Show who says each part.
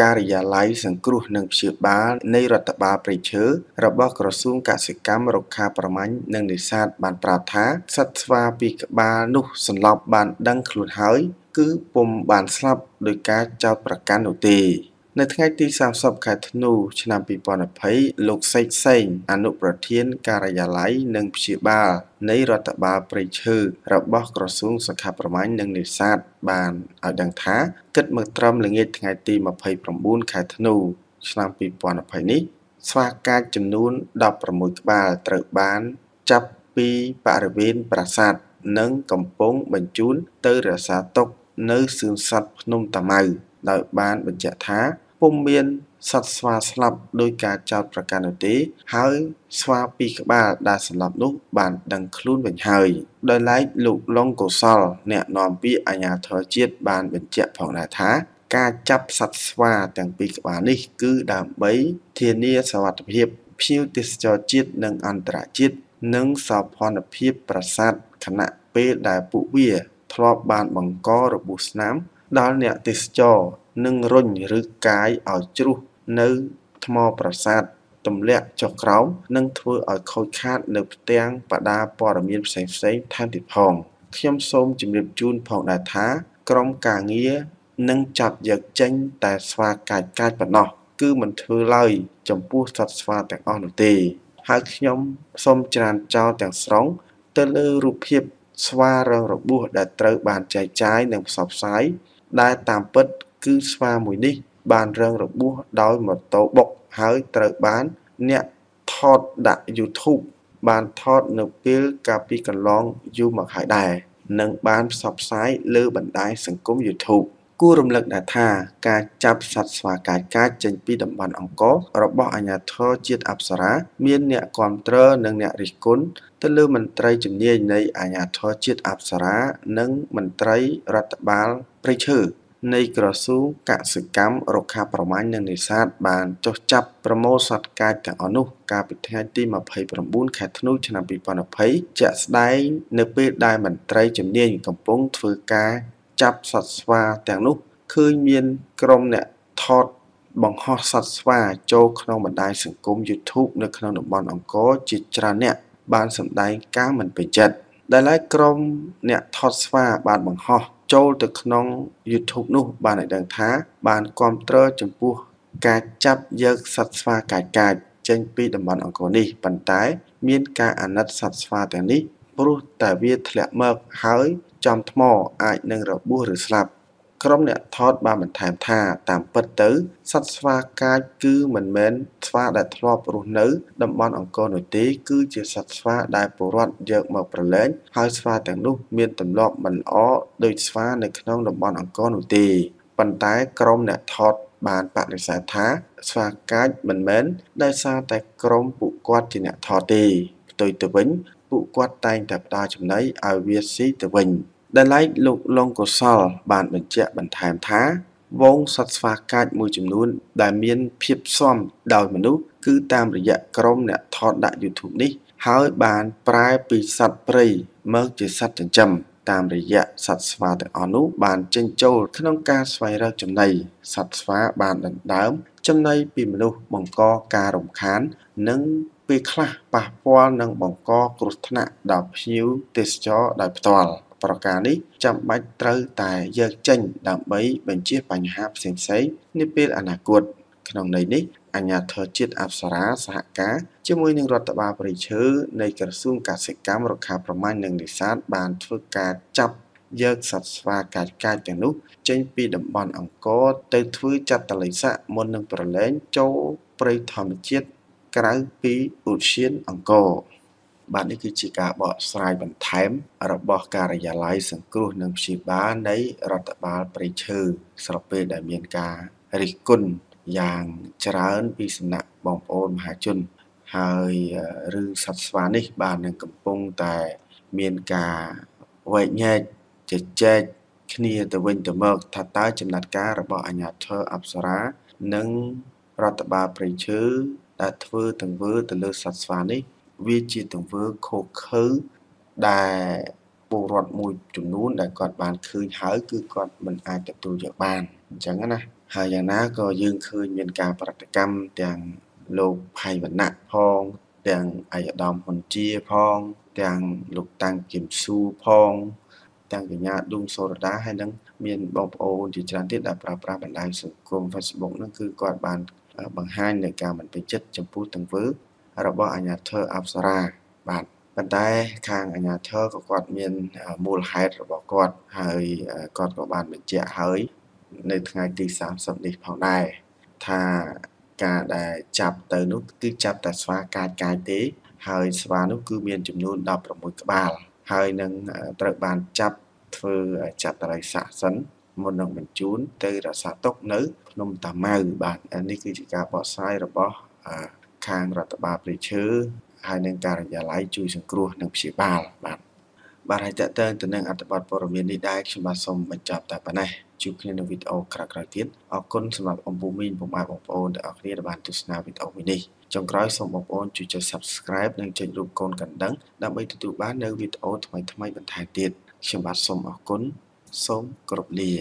Speaker 1: ការិយាល័យសង្គ្រោះនិងព្យាបាលនៃរដ្ឋបាលព្រៃឈើរបស់ក្រសួងកសិកម្មរុក្ខាប្រមាញ់និងនេសាទបានប្រាប់ថាសត្វស្វាពីក្បាលនោះសន្លប់បានដឹងខ្លួនហើយគឺពុំបានស្លាប់ដោយការចោទប្រកាន់នោះទេនៅថ្ងៃទី30ខែធ្នូឆ្នាំ2020លោកសេកសេងអនុប្រធាន ការិយាល័យនិងព្យាបាល នៃរដ្ឋបាលព្រៃឈើរបស់ក្រសួងសុខាភិបាលនិងនេសាទបានឲ្យដឹងថាគិតមកត្រឹមល្ងាចថ្ងៃទី29ខែធ្នូឆ្នាំ2020នេះ ស្វាកាចចំនួន16ក្បាលត្រូវបានចាប់ពីបរិវេណប្រាសាទនិងកំពុងបញ្ជូន ទៅរក្សាទុក នៅសួនសត្វភ្នំតាម៉ៅដោយបានបញ្ជាក់ថាពុំមានសត្វស្វាស្លាប់ដោយការចោទប្រកាន់នោះទេហើយស្វាពីរក្បាលដែលសម្លាប់នោះបានដឹងខ្លួនវិញហើយ ដោយឡែកលោកលងកុសលអ្នកនាំពាក្យអាជ្ញាធរជាតិបានបញ្ជាក់ផងដែរថា ការចាប់សត្វស្វាទាំងពីរក្បាលនេះគឺដើម្បីធានាសុវត្ថិភាពភ្ញៀវទេសចរជាតិនិងអន្តរជាតិនិងសោភ័ណភាពប្រាសាទខណៈពេលដែលពួកវាធ្លាប់បានបង្ករបួសស្នាមដល់អ្នកទេសចរនិងរុញឬកាយឲ្យជ្រុះនៅថ្មប្រាសាទទម្លាក់ចុះក្រោមនិងធ្វើឲ្យខូចខាតនៅផ្ទាំងបដាព័ត៌មានផ្សេងផ្សេងថែមទៀតផង ខ្ញុំសូមជម្រាបជូនផងដែរថាក្រមការងារនឹងចាប់យកចេញ តែស្វាកាច់កាច់ប៉ុណ្ណោះគឺមិនធ្វើឡើយចំពោះសត្វស្វាទាំងអស់នោះទេហើយខ្ញុំសូមច្រានចោលទាំងស្រុងទៅលើរូបភាពស្វារងរបួសដែលត្រូវបានចែកចាយនិងផ្សព្វផ្សាយដែលតាមពិតគឺស្វាមួយនេះបានរងរបួសដោយម៉ូតូបុកហើយត្រូវបានអ្នកថតដាក់ YouTube បានថតនៅពេលកាលពីកន្លងយូរមកហើយដែរនិងបានផ្សព្វផ្សាយលើបណ្ដាញសង្គម YouTube គួររំលឹកដែរថាការចាប់សត្វស្វាកាចកាចចេញពីតំបន់អង្គររបស់អាជ្ញាធរជាតិអប្សរា មានអ្នកគ្រប់គ្រងនិងអ្នករិះគន់ទៅលើមន្ត្រីជំនាញនៃអាជ្ញាធរជាតិអប្សរា និងមន្ត្រីរដ្ឋបាលព្រៃឈើនៃក្រសួងកសិកម្មរុក្ខាប្រមាញ់និងនេសាទបានចុះចាប់ប្រមូលសត្វកាចទាំងអស់នោះកាលពីថ្ងៃទី29ខែធ្នូឆ្នាំ2020ជាក់ស្ដែងនៅពេលដែលមន្ត្រីជំនាញកំពុងធ្វើការចាប់សត្វស្វាទាំងនោះឃើញមានក្រុមអ្នកថតបង្ហោះសត្វស្វាចូលក្នុងបណ្ដាញសង្គម YouTube នៅក្នុងតំបន់អង្គរជាច្រើនអ្នកបានសម្ដែងការមិនពេញចិត្តដែលឯក្រុមអ្នកថតស្វាបានបង្ហោះចូលទៅក្នុង YouTube នោះ បានឲ្យដឹងថាបានគ្រប់គ្រងចំពោះការចាប់យកសត្វស្វាកាច់កាច់ចេញពីតំបន់អង្គរនេះប៉ុន្តែ មានការអាណិតសត្វស្វាទាំងនេះ ព្រោះតែវាធ្លាក់មកហើយចំថ្មអាចនឹងរបួសឬស្លាប់ក្រុមអ្នកថតបានបន្ថែមថាតាមពិតទៅសត្វស្វាកាចគឺមិនមែនស្វាដែលធ្លាប់រស់នៅតំបន់អង្គរនោះទេគឺជាសត្វស្វាដែលពលរដ្ឋយកមកប្រឡែងហើយស្វាទាំងនោះមានទម្លាប់មិនល្អដូចស្វានៅក្នុងតំបន់អង្គរនោះទេប៉ុន្តែក្រុមអ្នកថតបានបដិសេធថា ស្វាកាចមិនមែនដោយសារតែក្រុមពួកគាត់ជាអ្នកថតទេផ្ទុយទៅវិញ ពួកគាត់តែងតែផ្ដល់ចំណីឲ្យវាស៊ីទៅវិញដែលឡែកលោកលងកុសល បានបញ្ជាក់បន្ថែមថា វងសត្វស្វាកាចមួយចំនួន ដែលមានភាពស៊ំដោយមនុស្សគឺតាមរយៈក្រុមអ្នកថតដាក់ YouTube នេះ ហើយបានប្រែពីសត្វព្រៃមកជាសត្វចិញ្ចឹមតាមរយៈសត្វស្វាទាំងអស់នោះបានចិញ្ចូល ក្នុងការស្វែងរកចំណីសត្វស្វាបានដណ្ដើម ចំណីពីមនុស្សបង្កការរំខាន និងពេលខ្លះប៉ះពាល់និងបង្កគ្រោះថ្នាក់ដល់ភ្ញៀវទេសចរដោយផ្ទាល់។ប្រការនេះចាំបាច់ត្រូវតែយកចេញដើម្បីបញ្ជាបញ្ហាផ្សេងៗនាពេលអនាគត ក្នុងន័យនេះអាញាធរជាតិអប្សរាសហការជាមួយនឹងរដ្ឋបាលប្រៃឈើនៃក្រសួងកសិកម្មរុក្ខាប្រមាញ់និងនេសាទបានធ្វើការចាប់យកសត្វស្វាកាចកាចទាំងនោះ ចេញពីតំបន់អង្គរ ទៅធ្វើចាត់តលិស័កមុននឹងប្រឡែងចូលព្រៃធម្មជាតិក្រៅពីឧទ្យានអង្គរបាទនេះគឺជាការបកស្រាយបន្ថែម របស់ការិយាល័យសង្គ្រោះ និងព្យាបាលនៃរដ្ឋបាលព្រៃឈើស្របពេលដែលមានការរិះគន់យ៉ាងច្រើនពីសំណាក់បងប្អូនមហាជន ហើយរឿងសត្វស្វានេះបាននឹងកំពុងតែមានការវែកញែកជជែកគ្នាទៅវិញទៅមកថាតើចំណាត់ការរបស់អាជ្ញាធរអប្សរា និងរដ្ឋបាលព្រៃឈើដែលធ្វើទាំងវើទៅលើសត្វស្វានេះវាជាទង្វើខុសខើដែលពលរដ្ឋមួយចំនួនដែលគាត់បានឃើញហើយគឺគាត់មិនអាចទទួលយកបានអញ្ចឹងណាហើយយ៉ាងណាក៏យើងឃើញមាន ការប្រតិកម្មទាំងលោកផៃវណ្ណៈផងទាំងអាយដាមហ៊ុនជាផង ទាំងលោកតាំងគឹមស៊ូផងទាំងកញ្ញាឌុំសូរដាហើយនឹងមានបងប្អូនជាច្រើនទៀតដែលប្រើប្រាស់បណ្ដាញសង្គម Facebook ហ្នឹងគឺគាត់បានបង្ហាញនៅការមិនពេញចិត្តចំពោះទង្វើរបស់អាជ្ញាធរអប្សរាបាទប៉ុន្តែខាងអាជ្ញាធរក៏គាត់មានមូលហេតុរបស់គាត់ហើយគាត់ក៏បានបញ្ជាក់ហើយនៅថ្ងៃទី30នេះផងដែរថា ការដែលចាប់ទៅនោះគឺចាប់តែស្វាកាចកាយទេ ហើយស្វានោះគឺមានចំនួន16ក្បាលហើយនឹងត្រូវបានចាប់ធ្វើចតរិស័កសិន មុននឹងបញ្ជូនទៅរសាទុកនៅភ្នំតាម៉ៅបាទនេះគឺជាការបកស្រាយរបស់ខាងរដ្ឋបាលព្រៃឈើហើយនិងការិយាល័យជួយសង្គ្រោះនិងព្យាបាល បាទបាទហើយតើតើទៅនឹងអត្ថបទព័ត៌មាននេះដែរខ្ញុំបាទសូមបញ្ចប់តែប៉ុណ្ណេះជួបគ្នានៅវីដេអូក្រោយៗទៀតអរគុណសម្រាប់អំពូមីងពុកម៉ែបងប្អូនទាំងអស់គ្នាដែលបានទស្សនាវីដេអូនេះចុងក្រោយសូមបងប្អូនជួយចុច Subscribe និងចុចរូបកូនកណ្ដឹងដើម្បីទទួលបាននៅវីដេអូថ្មីៗបន្ថែមទៀតខ្ញុំបាទសូមអរគុណសូមគោរពលា